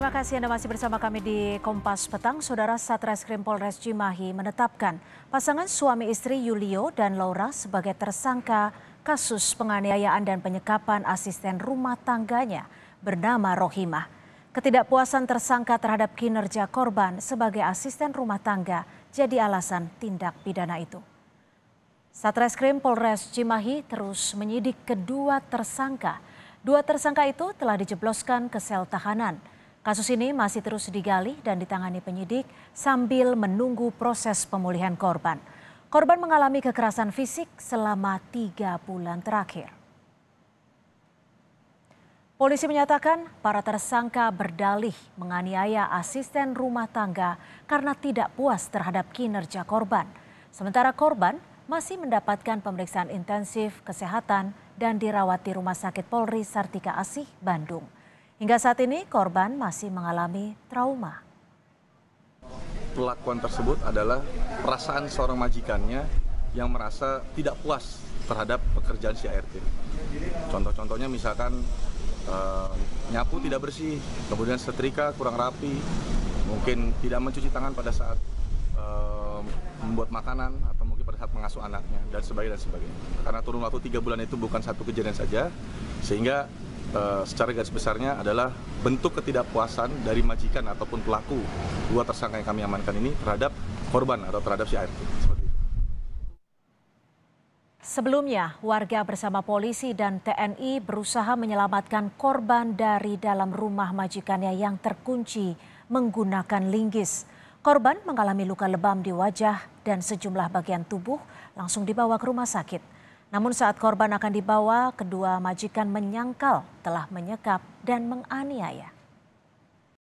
Terima kasih Anda masih bersama kami di Kompas Petang. Saudara Satreskrim Polres Cimahi menetapkan pasangan suami istri Yulio dan Laura sebagai tersangka kasus penganiayaan dan penyekapan asisten rumah tangganya bernama Rohimah. Ketidakpuasan tersangka terhadap kinerja korban sebagai asisten rumah tangga jadi alasan tindak pidana itu. Satreskrim Polres Cimahi terus menyidik kedua tersangka. Dua tersangka itu telah dijebloskan ke sel tahanan. Kasus ini masih terus digali dan ditangani penyidik sambil menunggu proses pemulihan korban. Korban mengalami kekerasan fisik selama tiga bulan terakhir. Polisi menyatakan para tersangka berdalih menganiaya asisten rumah tangga karena tidak puas terhadap kinerja korban. Sementara korban masih mendapatkan pemeriksaan intensif kesehatan dan dirawat di Rumah Sakit Polri Sartika Asih, Bandung. Hingga saat ini korban masih mengalami trauma. Pelakuan tersebut adalah perasaan seorang majikannya yang merasa tidak puas terhadap pekerjaan si ART. Contoh-contohnya misalkan e, nyapu tidak bersih, kemudian setrika kurang rapi, mungkin tidak mencuci tangan pada saat e, membuat makanan atau mungkin pada saat mengasuh anaknya dan sebagainya dan sebagainya. Karena turun waktu tiga bulan itu bukan satu kejadian saja, sehingga Eh, secara garis besarnya adalah bentuk ketidakpuasan dari majikan ataupun pelaku dua tersangka yang kami amankan ini terhadap korban atau terhadap si ART. Sebelumnya, warga bersama polisi dan TNI berusaha menyelamatkan korban dari dalam rumah majikannya yang terkunci menggunakan linggis. Korban mengalami luka lebam di wajah dan sejumlah bagian tubuh langsung dibawa ke rumah sakit. Namun saat korban akan dibawa, kedua majikan menyangkal telah menyekap dan menganiaya.